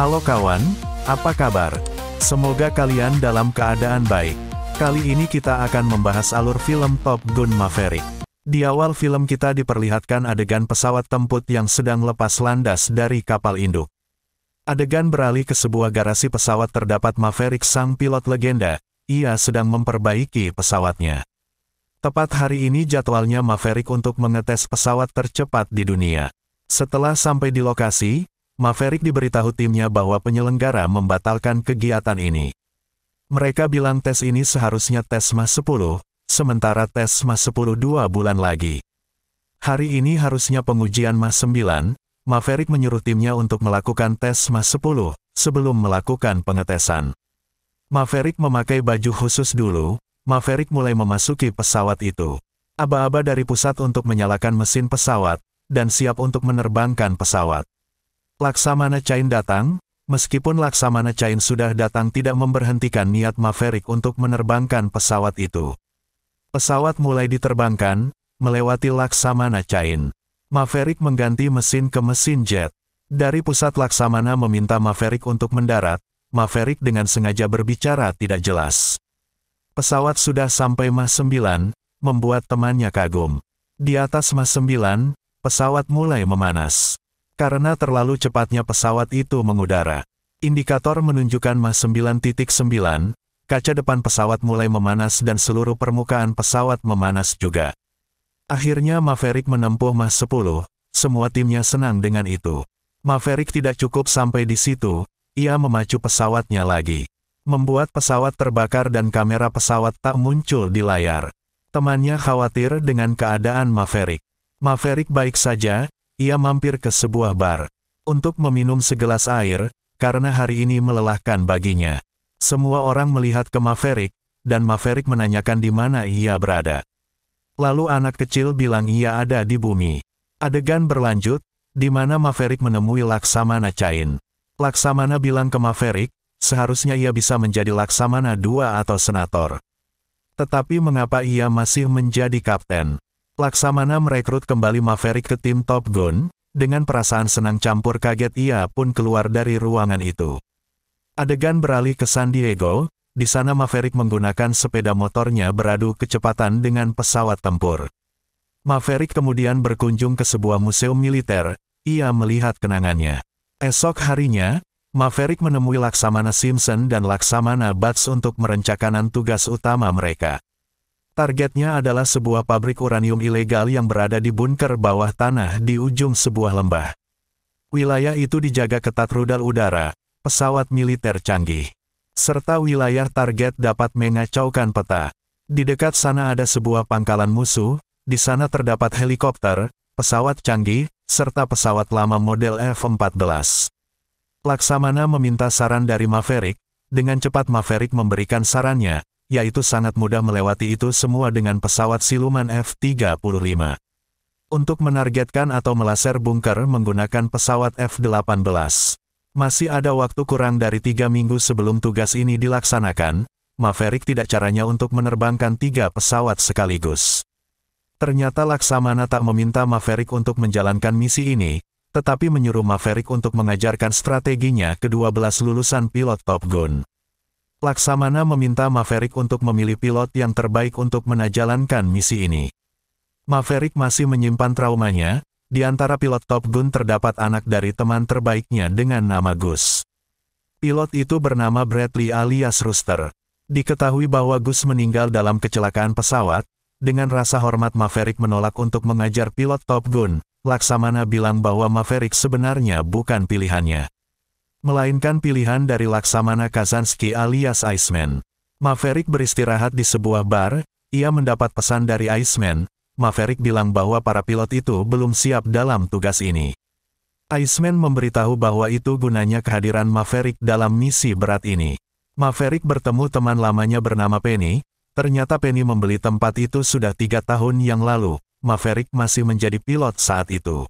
Halo kawan, apa kabar? Semoga kalian dalam keadaan baik. Kali ini kita akan membahas alur film Top Gun Maverick. Di awal film kita diperlihatkan adegan pesawat tempur yang sedang lepas landas dari kapal induk. Adegan beralih ke sebuah garasi pesawat terdapat Maverick sang pilot legenda, ia sedang memperbaiki pesawatnya. Tepat hari ini jadwalnya Maverick untuk mengetes pesawat tercepat di dunia. Setelah sampai di lokasi, Maverick diberitahu timnya bahwa penyelenggara membatalkan kegiatan ini. Mereka bilang tes ini seharusnya tes MAS 10, sementara tes MAS 10 dua bulan lagi. Hari ini harusnya pengujian MAS 9, Maverick menyuruh timnya untuk melakukan tes MAS 10, sebelum melakukan pengetesan. Maverick memakai baju khusus dulu, Maverick mulai memasuki pesawat itu. Aba-aba dari pusat untuk menyalakan mesin pesawat, dan siap untuk menerbangkan pesawat. Laksamana Cain datang, meskipun Laksamana Cain sudah datang tidak memberhentikan niat Maverick untuk menerbangkan pesawat itu. Pesawat mulai diterbangkan, melewati Laksamana Cain. Maverick mengganti mesin ke mesin jet. Dari pusat Laksamana meminta Maverick untuk mendarat, Maverick dengan sengaja berbicara tidak jelas. Pesawat sudah sampai Mach 9, membuat temannya kagum. Di atas Mach 9, pesawat mulai memanas. Karena terlalu cepatnya pesawat itu mengudara. Indikator menunjukkan Mach 9.9, kaca depan pesawat mulai memanas dan seluruh permukaan pesawat memanas juga. Akhirnya Maverick menempuh Mach 10, semua timnya senang dengan itu. Maverick tidak cukup sampai di situ, ia memacu pesawatnya lagi. Membuat pesawat terbakar dan kamera pesawat tak muncul di layar. Temannya khawatir dengan keadaan Maverick. Maverick baik saja, ia mampir ke sebuah bar untuk meminum segelas air, karena hari ini melelahkan baginya. Semua orang melihat ke Maverick, dan Maverick menanyakan di mana ia berada. Lalu anak kecil bilang ia ada di bumi. Adegan berlanjut, di mana Maverick menemui Laksamana Cain. Laksamana bilang ke Maverick, seharusnya ia bisa menjadi Laksamana dua atau Senator. Tetapi mengapa ia masih menjadi kapten? Laksamana merekrut kembali Maverick ke tim Top Gun, dengan perasaan senang campur kaget ia pun keluar dari ruangan itu. Adegan beralih ke San Diego, di sana Maverick menggunakan sepeda motornya beradu kecepatan dengan pesawat tempur. Maverick kemudian berkunjung ke sebuah museum militer, ia melihat kenangannya. Esok harinya, Maverick menemui Laksamana Simpson dan Laksamana Bats untuk merencanakan tugas utama mereka. Targetnya adalah sebuah pabrik uranium ilegal yang berada di bunker bawah tanah di ujung sebuah lembah. Wilayah itu dijaga ketat rudal udara, pesawat militer canggih, serta wilayah target dapat mengacaukan peta. Di dekat sana ada sebuah pangkalan musuh, di sana terdapat helikopter, pesawat canggih, serta pesawat lama model F-14. Laksamana meminta saran dari Maverick, dengan cepat Maverick memberikan sarannya, yaitu sangat mudah melewati itu semua dengan pesawat siluman F-35. Untuk menargetkan atau melaser bunker menggunakan pesawat F-18. Masih ada waktu kurang dari tiga minggu sebelum tugas ini dilaksanakan, Maverick tidak caranya untuk menerbangkan tiga pesawat sekaligus. Ternyata Laksamana tak meminta Maverick untuk menjalankan misi ini, tetapi menyuruh Maverick untuk mengajarkan strateginya ke-12 lulusan pilot Top Gun. Laksamana meminta Maverick untuk memilih pilot yang terbaik untuk menajalankan misi ini. Maverick masih menyimpan traumanya, di antara pilot Top Gun terdapat anak dari teman terbaiknya dengan nama Gus. Pilot itu bernama Bradley alias Rooster. Diketahui bahwa Gus meninggal dalam kecelakaan pesawat, dengan rasa hormat Maverick menolak untuk mengajar pilot Top Gun, Laksamana bilang bahwa Maverick sebenarnya bukan pilihannya melainkan pilihan dari Laksamana Kazansky alias Iceman. Maverick beristirahat di sebuah bar, ia mendapat pesan dari Iceman, Maverick bilang bahwa para pilot itu belum siap dalam tugas ini. Iceman memberitahu bahwa itu gunanya kehadiran Maverick dalam misi berat ini. Maverick bertemu teman lamanya bernama Penny, ternyata Penny membeli tempat itu sudah tiga tahun yang lalu, Maverick masih menjadi pilot saat itu.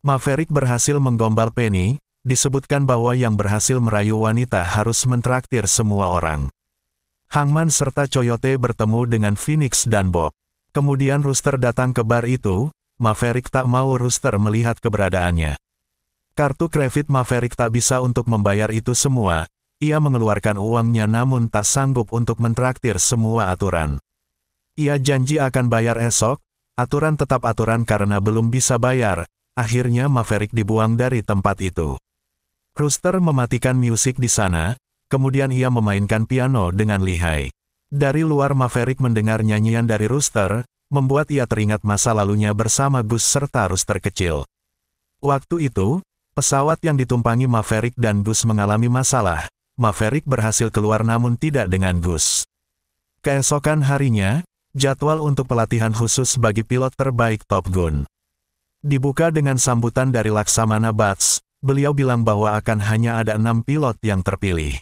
Maverick berhasil menggombal Penny, disebutkan bahwa yang berhasil merayu wanita harus mentraktir semua orang. Hangman serta Coyote bertemu dengan Phoenix dan Bob. Kemudian Rooster datang ke bar itu, Maverick tak mau Rooster melihat keberadaannya. Kartu kredit Maverick tak bisa untuk membayar itu semua, ia mengeluarkan uangnya namun tak sanggup untuk mentraktir semua aturan. Ia janji akan bayar esok, aturan tetap aturan karena belum bisa bayar, akhirnya Maverick dibuang dari tempat itu. Rooster mematikan musik di sana, kemudian ia memainkan piano dengan lihai. Dari luar Maverick mendengar nyanyian dari Rooster, membuat ia teringat masa lalunya bersama Gus serta Rooster kecil. Waktu itu, pesawat yang ditumpangi Maverick dan Gus mengalami masalah. Maverick berhasil keluar namun tidak dengan Gus. Keesokan harinya, jadwal untuk pelatihan khusus bagi pilot terbaik Top Gun. Dibuka dengan sambutan dari Laksamana Bats, beliau bilang bahwa akan hanya ada enam pilot yang terpilih.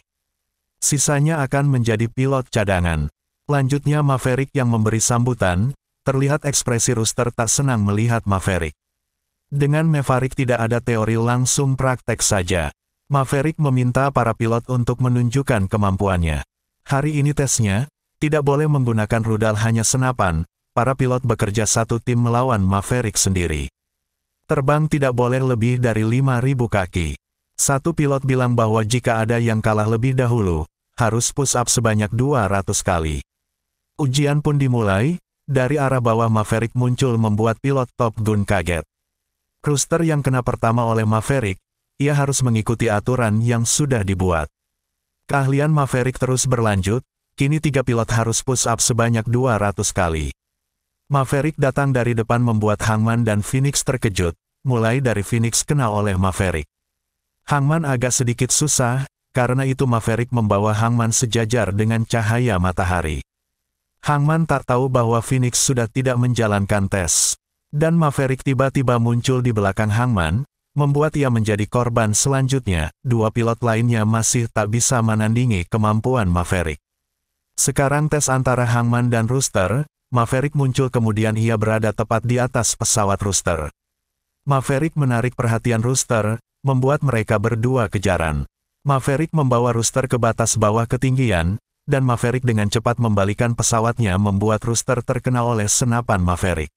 Sisanya akan menjadi pilot cadangan. Lanjutnya Maverick yang memberi sambutan, terlihat ekspresi Rooster tak senang melihat Maverick. Dengan Maverick tidak ada teori langsung praktek saja. Maverick meminta para pilot untuk menunjukkan kemampuannya. Hari ini tesnya, tidak boleh menggunakan rudal hanya senapan, para pilot bekerja satu tim melawan Maverick sendiri. Terbang tidak boleh lebih dari 5.000 kaki. Satu pilot bilang bahwa jika ada yang kalah lebih dahulu, harus push up sebanyak 200 kali. Ujian pun dimulai, dari arah bawah Maverick muncul membuat pilot Top Gun kaget. Rooster yang kena pertama oleh Maverick, ia harus mengikuti aturan yang sudah dibuat. Keahlian Maverick terus berlanjut, kini tiga pilot harus push up sebanyak 200 kali. Maverick datang dari depan membuat Hangman dan Phoenix terkejut, mulai dari Phoenix kenal oleh Maverick. Hangman agak sedikit susah, karena itu Maverick membawa Hangman sejajar dengan cahaya matahari. Hangman tak tahu bahwa Phoenix sudah tidak menjalankan tes. Dan Maverick tiba-tiba muncul di belakang Hangman, membuat ia menjadi korban selanjutnya, dua pilot lainnya masih tak bisa menandingi kemampuan Maverick. Sekarang tes antara Hangman dan Rooster, Maverick muncul kemudian ia berada tepat di atas pesawat Rooster. Maverick menarik perhatian Rooster, membuat mereka berdua kejaran. Maverick membawa Rooster ke batas bawah ketinggian, dan Maverick dengan cepat membalikan pesawatnya membuat Rooster terkena oleh senapan Maverick.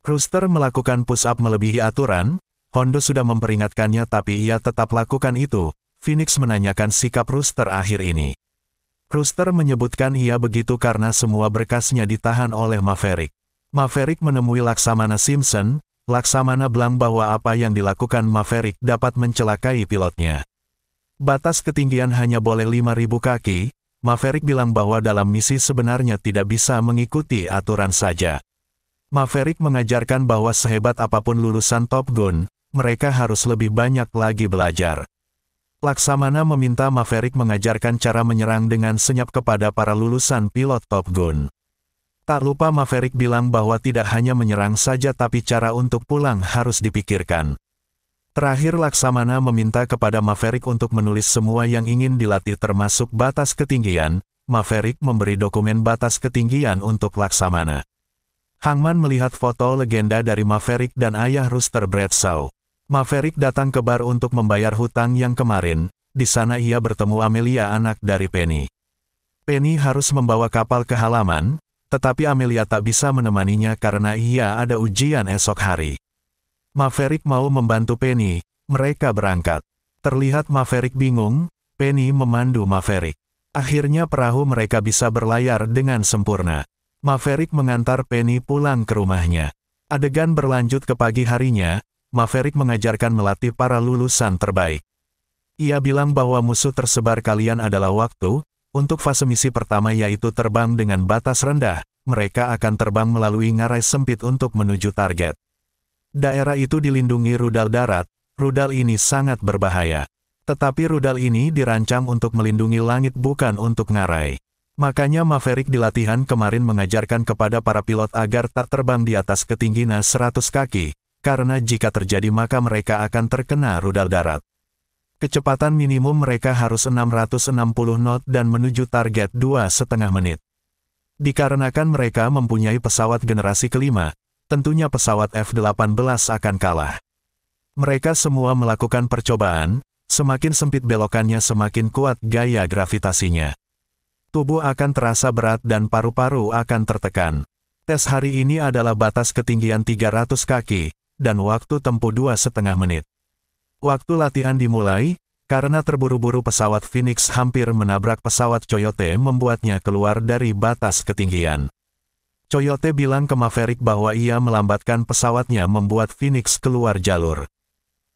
Rooster melakukan push-up melebihi aturan, Hondo sudah memperingatkannya tapi ia tetap lakukan itu, Phoenix menanyakan sikap Rooster akhir ini. Kruster menyebutkan ia begitu karena semua berkasnya ditahan oleh Maverick. Maverick menemui Laksamana Simpson, Laksamana bilang bahwa apa yang dilakukan Maverick dapat mencelakai pilotnya. Batas ketinggian hanya boleh 5.000 kaki, Maverick bilang bahwa dalam misi sebenarnya tidak bisa mengikuti aturan saja. Maverick mengajarkan bahwa sehebat apapun lulusan Top Gun, mereka harus lebih banyak lagi belajar. Laksamana meminta Maverick mengajarkan cara menyerang dengan senyap kepada para lulusan pilot Top Gun. Tak lupa Maverick bilang bahwa tidak hanya menyerang saja tapi cara untuk pulang harus dipikirkan. Terakhir Laksamana meminta kepada Maverick untuk menulis semua yang ingin dilatih termasuk batas ketinggian, Maverick memberi dokumen batas ketinggian untuk Laksamana. Hangman melihat foto legenda dari Maverick dan ayah Rooster Bradshaw. Maverick datang ke bar untuk membayar hutang yang kemarin, di sana ia bertemu Amelia anak dari Penny. Penny harus membawa kapal ke halaman, tetapi Amelia tak bisa menemaninya karena ia ada ujian esok hari. Maverick mau membantu Penny, mereka berangkat. Terlihat Maverick bingung, Penny memandu Maverick. Akhirnya perahu mereka bisa berlayar dengan sempurna. Maverick mengantar Penny pulang ke rumahnya. Adegan berlanjut ke pagi harinya, Maverick mengajarkan melatih para lulusan terbaik. Ia bilang bahwa musuh tersebar kalian adalah waktu, untuk fase misi pertama yaitu terbang dengan batas rendah, mereka akan terbang melalui ngarai sempit untuk menuju target. Daerah itu dilindungi rudal darat, rudal ini sangat berbahaya. Tetapi rudal ini dirancang untuk melindungi langit bukan untuk ngarai. Makanya Maverick di latihan kemarin mengajarkan kepada para pilot agar tak terbang di atas ketinggian 100 kaki, karena jika terjadi maka mereka akan terkena rudal darat. Kecepatan minimum mereka harus 660 knot dan menuju target dua setengah menit. Dikarenakan mereka mempunyai pesawat generasi kelima, tentunya pesawat F-18 akan kalah. Mereka semua melakukan percobaan, semakin sempit belokannya semakin kuat gaya gravitasinya. Tubuh akan terasa berat dan paru-paru akan tertekan. Tes hari ini adalah batas ketinggian 300 kaki, dan waktu tempuh dua setengah menit. Waktu latihan dimulai, karena terburu-buru pesawat Phoenix hampir menabrak pesawat Coyote membuatnya keluar dari batas ketinggian. Coyote bilang ke Maverick bahwa ia melambatkan pesawatnya membuat Phoenix keluar jalur.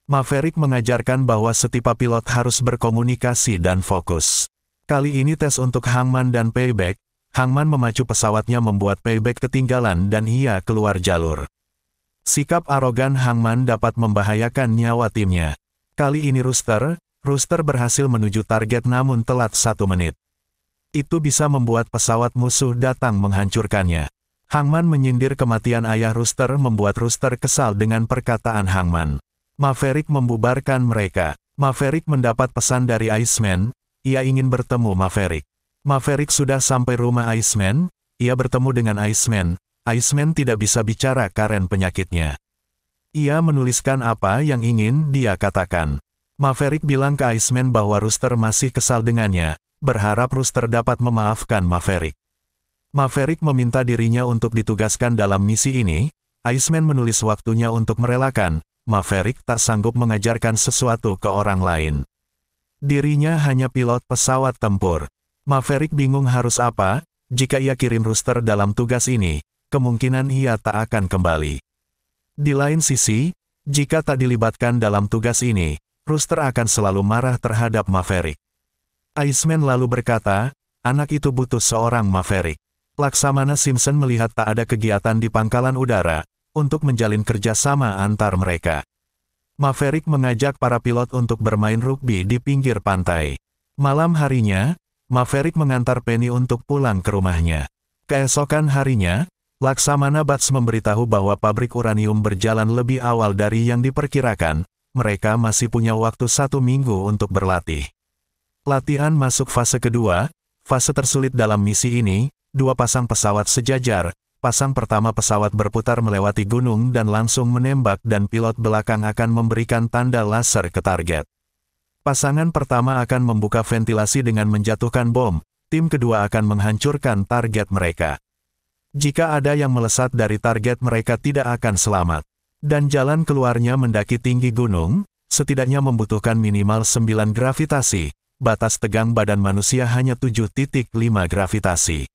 Maverick mengajarkan bahwa setipa pilot harus berkomunikasi dan fokus. Kali ini tes untuk Hangman dan Payback, Hangman memacu pesawatnya membuat Payback ketinggalan dan ia keluar jalur. Sikap arogan Hangman dapat membahayakan nyawa timnya. Kali ini Rooster, Rooster berhasil menuju target namun telat satu menit. Itu bisa membuat pesawat musuh datang menghancurkannya. Hangman menyindir kematian ayah Rooster membuat Rooster kesal dengan perkataan Hangman. Maverick membubarkan mereka. Maverick mendapat pesan dari Iceman, ia ingin bertemu Maverick. Maverick sudah sampai rumah Iceman, ia bertemu dengan Iceman, Iceman tidak bisa bicara karen penyakitnya. Ia menuliskan apa yang ingin dia katakan. Maverick bilang ke Iceman bahwa Rooster masih kesal dengannya, berharap Rooster dapat memaafkan Maverick. Maverick meminta dirinya untuk ditugaskan dalam misi ini, Iceman menulis waktunya untuk merelakan, Maverick tak sanggup mengajarkan sesuatu ke orang lain. Dirinya hanya pilot pesawat tempur. Maverick bingung harus apa, jika ia kirim Rooster dalam tugas ini, kemungkinan ia tak akan kembali. Di lain sisi, jika tak dilibatkan dalam tugas ini, Rooster akan selalu marah terhadap Maverick. Iceman lalu berkata, anak itu butuh seorang Maverick. Laksamana Simpson melihat tak ada kegiatan di pangkalan udara, untuk menjalin kerjasama antar mereka. Maverick mengajak para pilot untuk bermain rugby di pinggir pantai. Malam harinya, Maverick mengantar Penny untuk pulang ke rumahnya. Keesokan harinya, Laksamana Bats memberitahu bahwa pabrik uranium berjalan lebih awal dari yang diperkirakan, mereka masih punya waktu satu minggu untuk berlatih. Latihan masuk fase kedua, fase tersulit dalam misi ini, dua pasang pesawat sejajar, pasang pertama pesawat berputar melewati gunung dan langsung menembak dan pilot belakang akan memberikan tanda laser ke target. Pasangan pertama akan membuka ventilasi dengan menjatuhkan bom, tim kedua akan menghancurkan target mereka. Jika ada yang melesat dari target mereka tidak akan selamat. Dan jalan keluarnya mendaki tinggi gunung, setidaknya membutuhkan minimal 9 gravitasi, batas tegang badan manusia hanya 7.5 gravitasi.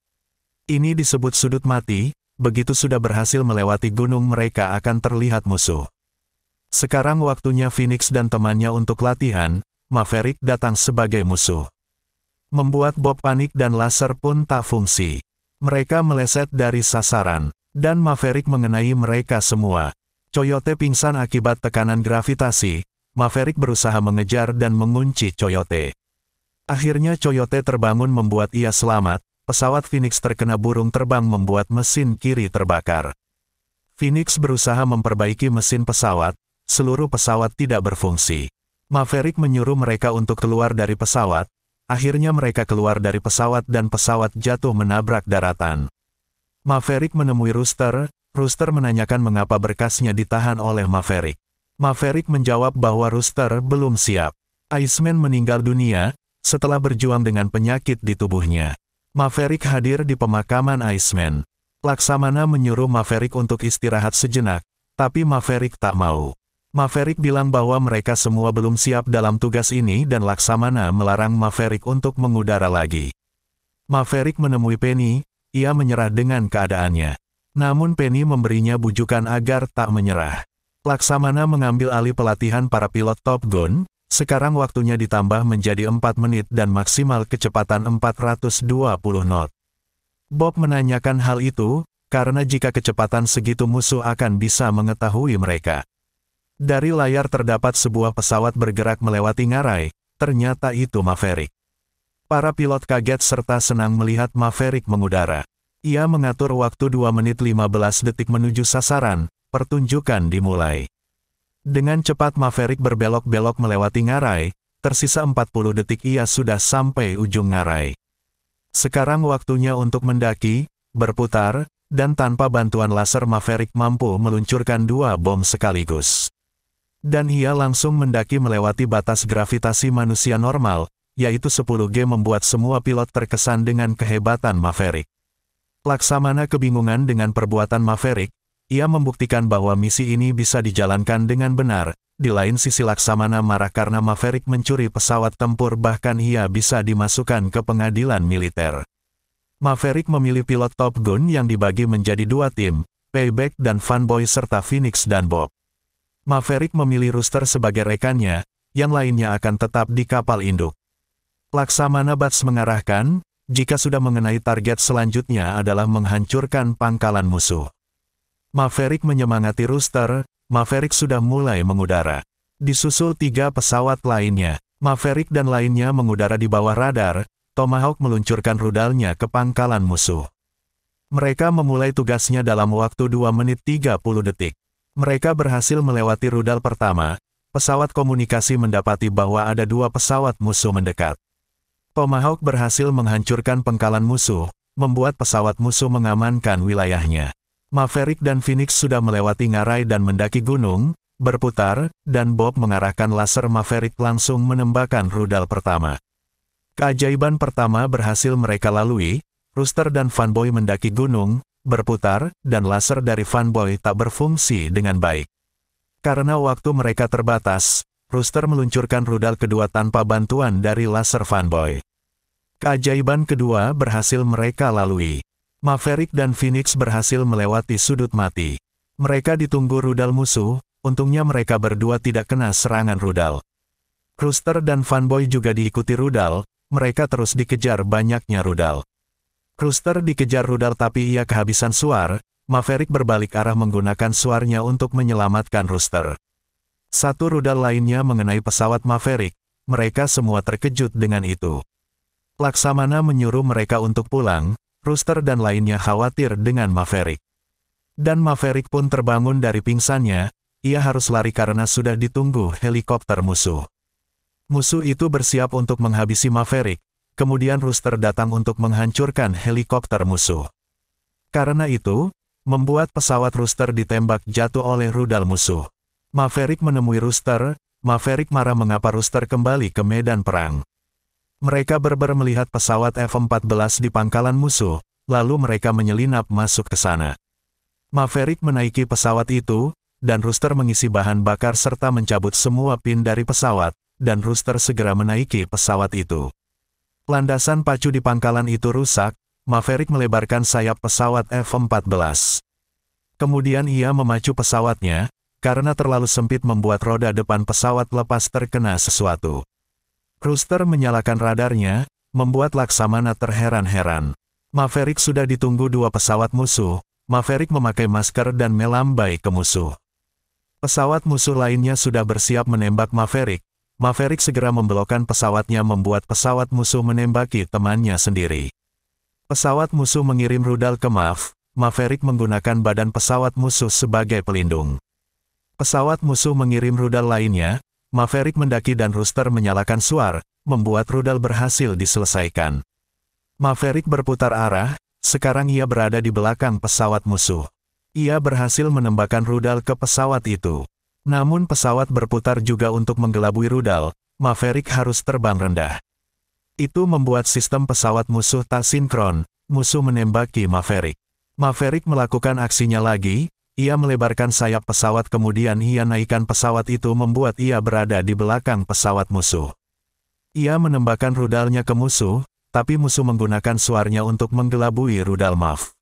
Ini disebut sudut mati, begitu sudah berhasil melewati gunung mereka akan terlihat musuh. Sekarang waktunya Phoenix dan temannya untuk latihan, Maverick datang sebagai musuh. Membuat Bob panik dan laser pun tak fungsi. Mereka meleset dari sasaran, dan Maverick mengenai mereka semua. Coyote pingsan akibat tekanan gravitasi, Maverick berusaha mengejar dan mengunci Coyote. Akhirnya Coyote terbangun membuat ia selamat, pesawat Phoenix terkena burung terbang membuat mesin kiri terbakar. Phoenix berusaha memperbaiki mesin pesawat, seluruh pesawat tidak berfungsi. Maverick menyuruh mereka untuk keluar dari pesawat, Akhirnya mereka keluar dari pesawat dan pesawat jatuh menabrak daratan. Maverick menemui Rooster, Rooster menanyakan mengapa berkasnya ditahan oleh Maverick. Maverick menjawab bahwa Rooster belum siap. Iceman meninggal dunia, setelah berjuang dengan penyakit di tubuhnya. Maverick hadir di pemakaman Iceman. Laksamana menyuruh Maverick untuk istirahat sejenak, tapi Maverick tak mau. Maverick bilang bahwa mereka semua belum siap dalam tugas ini dan Laksamana melarang Maverick untuk mengudara lagi. Maverick menemui Penny, ia menyerah dengan keadaannya. Namun Penny memberinya bujukan agar tak menyerah. Laksamana mengambil alih pelatihan para pilot Top Gun, sekarang waktunya ditambah menjadi 4 menit dan maksimal kecepatan 420 knot. Bob menanyakan hal itu, karena jika kecepatan segitu musuh akan bisa mengetahui mereka. Dari layar terdapat sebuah pesawat bergerak melewati ngarai, ternyata itu Maverick. Para pilot kaget serta senang melihat Maverick mengudara. Ia mengatur waktu 2 menit 15 detik menuju sasaran, pertunjukan dimulai. Dengan cepat Maverick berbelok-belok melewati ngarai, tersisa 40 detik ia sudah sampai ujung ngarai. Sekarang waktunya untuk mendaki, berputar, dan tanpa bantuan laser Maverick mampu meluncurkan dua bom sekaligus dan ia langsung mendaki melewati batas gravitasi manusia normal, yaitu 10G membuat semua pilot terkesan dengan kehebatan Maverick. Laksamana kebingungan dengan perbuatan Maverick, ia membuktikan bahwa misi ini bisa dijalankan dengan benar, di lain sisi Laksamana marah karena Maverick mencuri pesawat tempur bahkan ia bisa dimasukkan ke pengadilan militer. Maverick memilih pilot Top Gun yang dibagi menjadi dua tim, Payback dan Fanboy serta Phoenix dan Bob. Maverick memilih Rooster sebagai rekannya, yang lainnya akan tetap di kapal induk. Laksamana Bats mengarahkan, jika sudah mengenai target selanjutnya adalah menghancurkan pangkalan musuh. Maverick menyemangati Rooster, Maverick sudah mulai mengudara. Disusul tiga pesawat lainnya, Maverick dan lainnya mengudara di bawah radar, Tomahawk meluncurkan rudalnya ke pangkalan musuh. Mereka memulai tugasnya dalam waktu 2 menit 30 detik. Mereka berhasil melewati rudal pertama, pesawat komunikasi mendapati bahwa ada dua pesawat musuh mendekat. Tomahawk berhasil menghancurkan pengkalan musuh, membuat pesawat musuh mengamankan wilayahnya. Maverick dan Phoenix sudah melewati ngarai dan mendaki gunung, berputar, dan Bob mengarahkan laser Maverick langsung menembakkan rudal pertama. Keajaiban pertama berhasil mereka lalui, Rooster dan Fanboy mendaki gunung, berputar, dan laser dari fanboy tak berfungsi dengan baik. Karena waktu mereka terbatas, Rooster meluncurkan rudal kedua tanpa bantuan dari laser fanboy. Keajaiban kedua berhasil mereka lalui. Maverick dan Phoenix berhasil melewati sudut mati. Mereka ditunggu rudal musuh, untungnya mereka berdua tidak kena serangan rudal. Rooster dan fanboy juga diikuti rudal, mereka terus dikejar banyaknya rudal. Kruster dikejar rudal tapi ia kehabisan suar, Maverick berbalik arah menggunakan suarnya untuk menyelamatkan Rooster. Satu rudal lainnya mengenai pesawat Maverick, mereka semua terkejut dengan itu. Laksamana menyuruh mereka untuk pulang, Rooster dan lainnya khawatir dengan Maverick. Dan Maverick pun terbangun dari pingsannya, ia harus lari karena sudah ditunggu helikopter musuh. Musuh itu bersiap untuk menghabisi Maverick, Kemudian Rooster datang untuk menghancurkan helikopter musuh. Karena itu, membuat pesawat Rooster ditembak jatuh oleh rudal musuh. Maverick menemui Rooster, Maverick marah mengapa Rooster kembali ke medan perang. Mereka berber melihat pesawat F-14 di pangkalan musuh, lalu mereka menyelinap masuk ke sana. Maverick menaiki pesawat itu, dan Rooster mengisi bahan bakar serta mencabut semua pin dari pesawat, dan Rooster segera menaiki pesawat itu. Landasan pacu di pangkalan itu rusak, Maverick melebarkan sayap pesawat F-14. Kemudian ia memacu pesawatnya, karena terlalu sempit membuat roda depan pesawat lepas terkena sesuatu. Rooster menyalakan radarnya, membuat Laksamana terheran-heran. Maverick sudah ditunggu dua pesawat musuh, Maverick memakai masker dan melambai ke musuh. Pesawat musuh lainnya sudah bersiap menembak Maverick, Maverick segera membelokkan pesawatnya membuat pesawat musuh menembaki temannya sendiri. Pesawat musuh mengirim rudal ke MAV, Maverick menggunakan badan pesawat musuh sebagai pelindung. Pesawat musuh mengirim rudal lainnya, Maverick mendaki dan Rooster menyalakan suar, membuat rudal berhasil diselesaikan. Maverick berputar arah, sekarang ia berada di belakang pesawat musuh. Ia berhasil menembakkan rudal ke pesawat itu. Namun pesawat berputar juga untuk menggelabui rudal, Maverick harus terbang rendah. Itu membuat sistem pesawat musuh tak sinkron, musuh menembaki Maverick. Maverick melakukan aksinya lagi, ia melebarkan sayap pesawat kemudian ia naikkan pesawat itu membuat ia berada di belakang pesawat musuh. Ia menembakkan rudalnya ke musuh, tapi musuh menggunakan suarnya untuk menggelabui rudal MAF.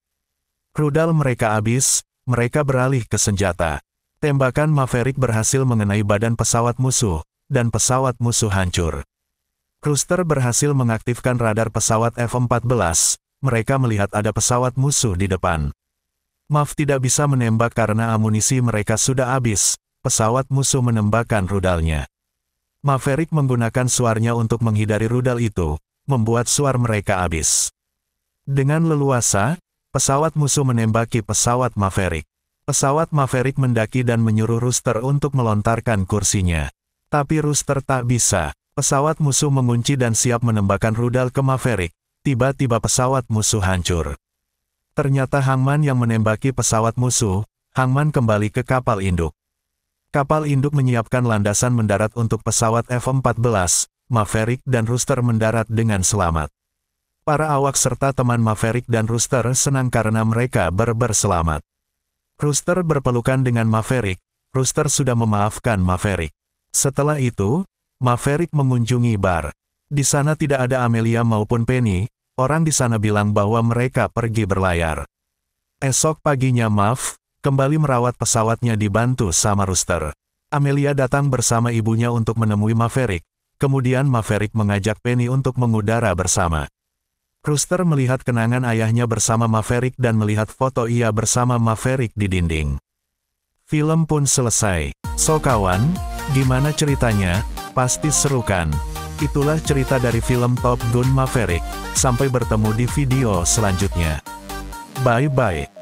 Rudal mereka habis, mereka beralih ke senjata. Tembakan Maverick berhasil mengenai badan pesawat musuh, dan pesawat musuh hancur. Kruster berhasil mengaktifkan radar pesawat F-14, mereka melihat ada pesawat musuh di depan. Maaf tidak bisa menembak karena amunisi mereka sudah habis, pesawat musuh menembakkan rudalnya. Maverick menggunakan suarnya untuk menghindari rudal itu, membuat suar mereka habis. Dengan leluasa, pesawat musuh menembaki pesawat Maverick. Pesawat Maverick mendaki dan menyuruh Rooster untuk melontarkan kursinya. Tapi Rooster tak bisa. Pesawat musuh mengunci dan siap menembakkan rudal ke Maverick. Tiba-tiba pesawat musuh hancur. Ternyata Hangman yang menembaki pesawat musuh, Hangman kembali ke kapal induk. Kapal induk menyiapkan landasan mendarat untuk pesawat F-14, Maverick dan Rooster mendarat dengan selamat. Para awak serta teman Maverick dan Rooster senang karena mereka berberselamat. Rooster berpelukan dengan Maverick. Rooster sudah memaafkan Maverick. Setelah itu, Maverick mengunjungi bar. Di sana tidak ada Amelia maupun Penny, orang di sana bilang bahwa mereka pergi berlayar. Esok paginya Mav, kembali merawat pesawatnya dibantu sama Rooster. Amelia datang bersama ibunya untuk menemui Maverick, kemudian Maverick mengajak Penny untuk mengudara bersama. Kruster melihat kenangan ayahnya bersama Maverick dan melihat foto ia bersama Maverick di dinding. Film pun selesai. So kawan, gimana ceritanya? Pasti seru kan? Itulah cerita dari film Top Gun Maverick. Sampai bertemu di video selanjutnya. Bye-bye.